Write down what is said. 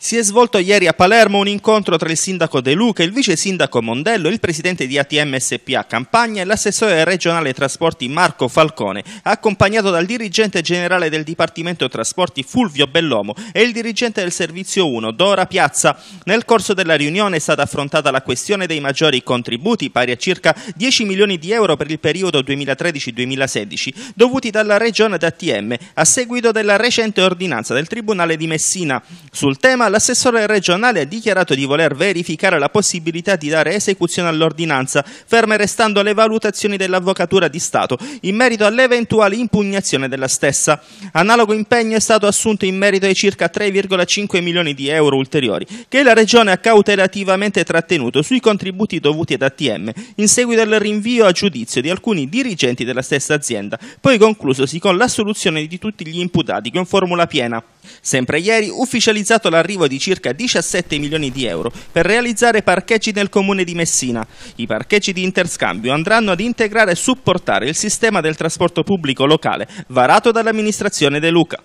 Si è svolto ieri a Palermo un incontro tra il sindaco De Luca, il vice sindaco Mondello, il presidente di ATM SPA Campagna e l'assessore regionale trasporti Marco Falcone, accompagnato dal dirigente generale del Dipartimento Trasporti Fulvio Bellomo e il dirigente del Servizio 1 Dora Piazza. Nel corso della riunione è stata affrontata la questione dei maggiori contributi, pari a circa 10 milioni di euro per il periodo 2013-2016, dovuti dalla regione d'ATM a seguito della recente ordinanza del Tribunale di Messina. Sul tema l'assessore regionale ha dichiarato di voler verificare la possibilità di dare esecuzione all'ordinanza, ferme restando le valutazioni dell'Avvocatura di Stato in merito all'eventuale impugnazione della stessa. Analogo impegno è stato assunto in merito ai circa 3,5 milioni di euro ulteriori che la Regione ha cautelativamente trattenuto sui contributi dovuti ad ATM in seguito al rinvio a giudizio di alcuni dirigenti della stessa azienda, poi conclusosi con l'assoluzione di tutti gli imputati con formula piena. Sempre ieri ufficializzato l'arrivo di circa 17 milioni di euro per realizzare parcheggi nel comune di Messina. I parcheggi di interscambio andranno ad integrare e supportare il sistema del trasporto pubblico locale varato dall'amministrazione De Luca.